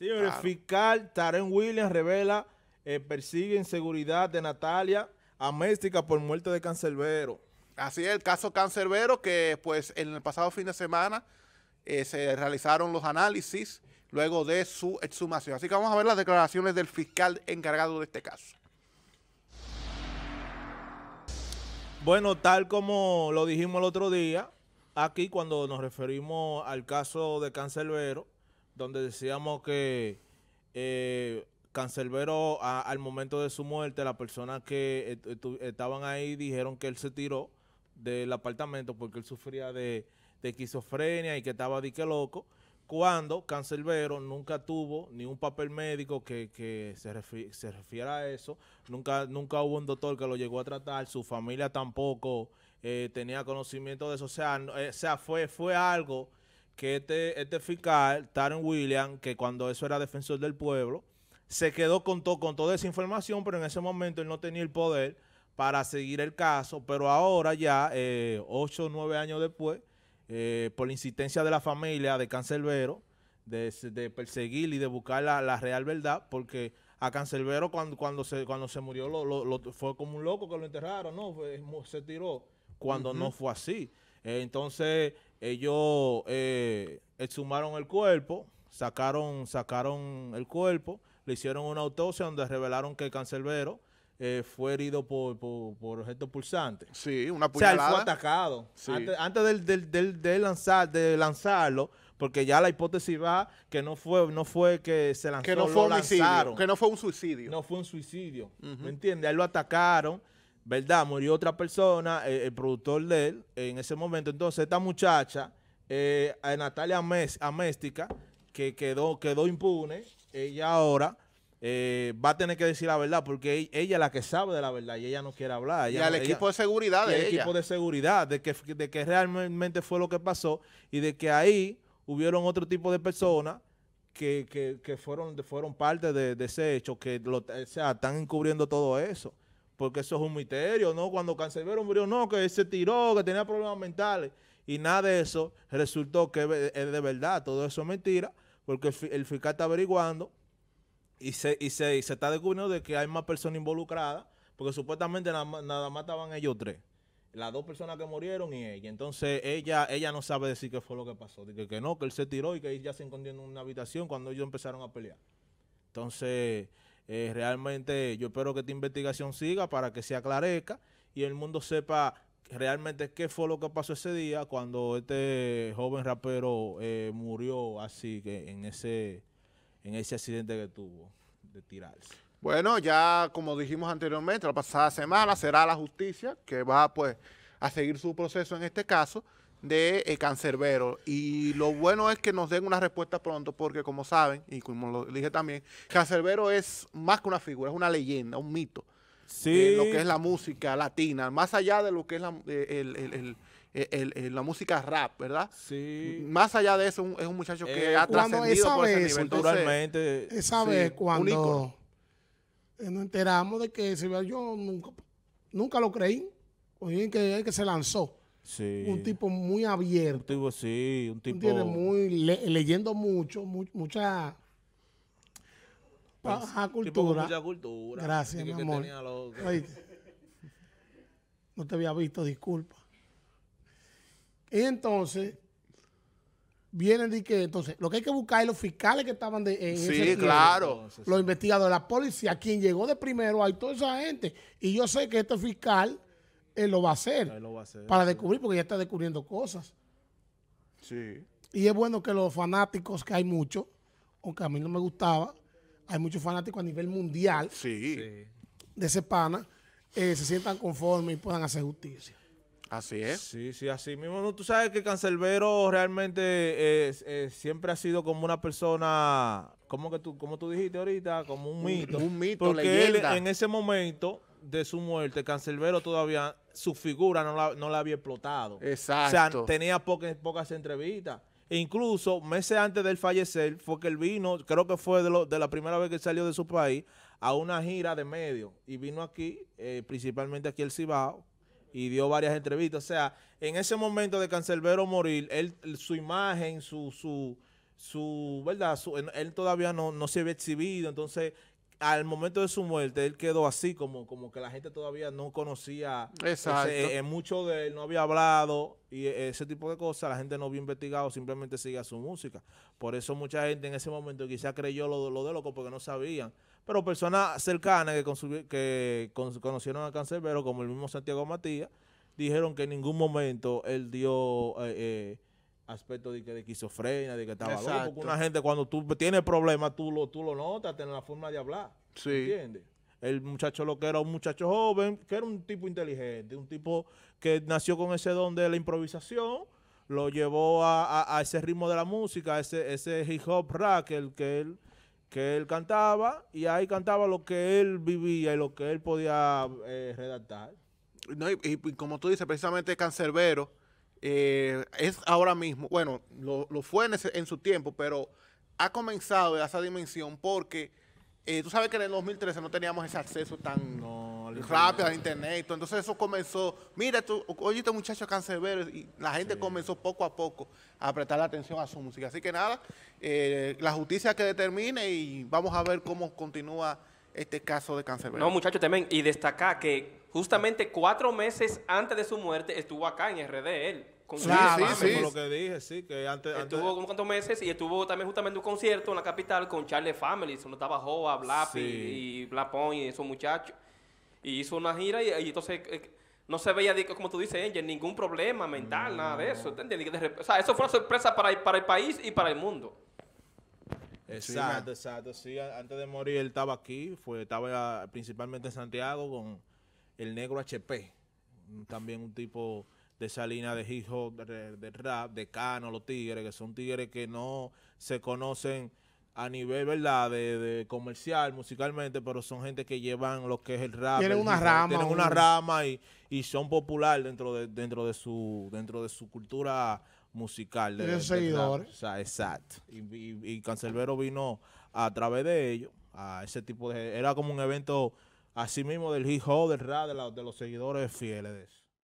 Sí, el fiscal Taren Williams revela, eh, persigue inseguridad de Natalia Améstica por muerte de Cancerbero. Así es, el caso Cancerbero que pues en el pasado fin de semana eh, se realizaron los análisis luego de su exhumación. Así que vamos a ver las declaraciones del fiscal encargado de este caso. Bueno, tal como lo dijimos el otro día, aquí cuando nos referimos al caso de Cancelbero, donde decíamos que eh, Cancelbero, al momento de su muerte, las personas que eh, estaban ahí dijeron que él se tiró del apartamento porque él sufría de, esquizofrenia y que estaba dique loco, cuando Cancelbero nunca tuvo ni un papel médico que, se, refiera a eso, nunca, nunca hubo un doctor que lo llegó a tratar, su familia tampoco eh, tenía conocimiento de eso, o sea, eh, fue, fue algo que este, este, fiscal, Taron William, que cuando eso era defensor del pueblo, se quedó con, con toda esa información, pero en ese momento él no tenía el poder para seguir el caso, pero ahora ya, eh, ocho o nueve años después, eh, por la insistencia de la familia de Cancelvero, de, de perseguir y de buscar la, real verdad, porque a Cancelvero cuando, cuando, se, cuando se murió lo, fue como un loco que lo enterraron, ¿no? se tiró, cuando no fue así. entonces, ellos eh, exhumaron el cuerpo, sacaron, sacaron el cuerpo, le hicieron una autopsia donde revelaron que el cancerbero eh, fue herido por, por, por objetos pulsantes. Sí, una puñalada. O sea, él fue atacado. Antes, del, lanzar, de lanzarlo, porque ya la hipótesis va que no fue no fue que se lanzó, que no fue lanzaron. que no fue un suicidio. No fue un suicidio, ¿me entiendes? Ahí lo atacaron, ¿verdad? Murió otra persona, eh, el productor de él, en ese momento. Entonces, esta muchacha, eh, Natalia Améstica, que quedó, quedó impune, ella ahora eh, va a tener que decir la verdad, porque e-, ella es la que sabe de la verdad y ella no quiere hablar. y al equipo de seguridad de el equipo de seguridad, de que, realmente fue lo que pasó y de que ahí hubieron otro tipo de personas que, que, fueron, fueron parte de, ese hecho, que lo, están encubriendo todo eso porque eso es un misterio, ¿no? Cuando Cancelbero murió, no, que él se tiró, que tenía problemas mentales y nada de eso resultó que es de verdad, todo eso es mentira, porque el, fiscal está averiguando y se, y se, está descubriendo de que hay más personas involucradas, porque supuestamente nada, más estaban ellos tres las dos personas que murieron y ella. Entonces ella ella no sabe decir qué fue lo que pasó. Dice que, no, que él se tiró y que ella se escondió en una habitación cuando ellos empezaron a pelear. Entonces eh, realmente yo espero que esta investigación siga para que se aclarezca y el mundo sepa realmente qué fue lo que pasó ese día cuando este joven rapero eh, murió así que en ese, en ese accidente que tuvo de tirarse. Bueno, ya como dijimos anteriormente, la pasada semana será la justicia que va pues a seguir su proceso en este caso de eh, cancerbero. Y lo bueno es que nos den una respuesta pronto, porque como saben, y como lo dije también, cancerbero es más que una figura, es una leyenda, un mito. Sí. Eh, lo que es la música latina, más allá de lo que es la, eh, música rap, ¿verdad? Sí. Más allá de eso, es un muchacho que ha trascendido por esa vez cuando nos enteramos de que se yo nunca, nunca lo creí. Oye, que, que se lanzó. Un tipo muy abierto. Un tipo, sí, un tipo. muy leyendo mucho, mucha. Pues, cultura. mucha cultura. Gracias, mi amor. No te había visto, disculpa. Y entonces, vienen de que, entonces, lo que hay que buscar es los fiscales que estaban de, en sí, claro. los investigadores, la policía, quien llegó de primero, hay toda esa gente. Y yo sé que este fiscal él lo va a hacer. para descubrir, porque ya está descubriendo cosas. Sí. Y es bueno que los fanáticos, que hay muchos, aunque a mí no me gustaba, hay muchos fanáticos a nivel mundial de ese pana, eh, se sientan conformes y puedan hacer justicia. Así es. Sí, sí, así mismo. tú sabes que Cancelbero realmente eh, eh, siempre ha sido como una persona, como que tú, como tú dijiste ahorita, como un mito. Un, mito, Porque él en ese momento de su muerte, Cancelbero todavía su figura no la, no la había explotado. Exacto. O sea, tenía pocas, pocas entrevistas. E incluso meses antes del fallecer fue que él vino, creo que fue de, la primera vez que salió de su país, a una gira de medios. Y vino aquí, eh, principalmente aquí el Cibao, y dio varias entrevistas. O sea, en ese momento de Cancelbero morir, él, su imagen, su, su, ¿verdad? él todavía no, no se había exhibido. Entonces, al momento de su muerte, él quedó así, como, como que la gente todavía no conocía. Eh, mucho de él no había hablado y eh, ese tipo de cosas. La gente no había investigado, simplemente sigue su música. Por eso mucha gente en ese momento quizá creyó lo, lo de loco porque no sabían. Pero personas cercanas que, que conocieron a Cancerbero, como el mismo Santiago Matías, dijeron que en ningún momento él dio... Eh, eh aspecto de, que de esquizofrenia, de que estaba loco. una gente cuando tú tienes problemas, tú lo, tú lo notas en la forma de hablar. Sí. ¿Entiendes? El muchacho lo que era un muchacho joven, que era un tipo inteligente, un tipo que nació con ese don de la improvisación, lo llevó a, ese ritmo de la música, ese, ese hip hop rap que, el, que él que él cantaba y ahí cantaba lo que él vivía y lo que él podía eh, redactar. No, y, como tú dices, precisamente Cancerbero eh, es ahora mismo, bueno, lo, fue en, su tiempo, pero ha comenzado esa dimensión porque eh, tú sabes que en el 2013 no teníamos ese acceso tan rápido al internet. Entonces eso comenzó, mira, tú, oye, este muchacho cancerbero, y la gente comenzó poco a poco a la atención a su música. Así que nada, eh, la justicia que determine y vamos a ver cómo continúa este caso de cancerbero. No, muchachos, también, y destacar que justamente cuatro meses antes de su muerte estuvo acá en RD Con sí, sí, sí, lo que dije, sí, Estuvo como cuantos meses y estuvo también justamente un concierto en la capital con Charlie Family, donde estaba Joa, Blappy y, y y esos muchachos. Y hizo una gira y, entonces... Eh, no se veía, como tú dices, Angel, ningún problema mental, nada de eso. O sea, eso fue una sorpresa para el, para el país y para el mundo. Exacto, exacto. Sí, antes de morir él estaba aquí, fue, estaba principalmente en Santiago con el negro HP, también un tipo de esa línea de hip hop, de, rap, de cano, los tigres, que son tigres que no se conocen a nivel, ¿verdad?, de, comercial, musicalmente, pero son gente que llevan lo que es el rap. Tienen una rama. Tienen una rama y, son popular dentro de, dentro, de su, dentro de su cultura musical. De, seguidores. O sea, exacto. Y, y, Cancelbero vino a través de ellos, a ese tipo de... Era como un evento Asimismo del hijo, del ra de, de los seguidores fieles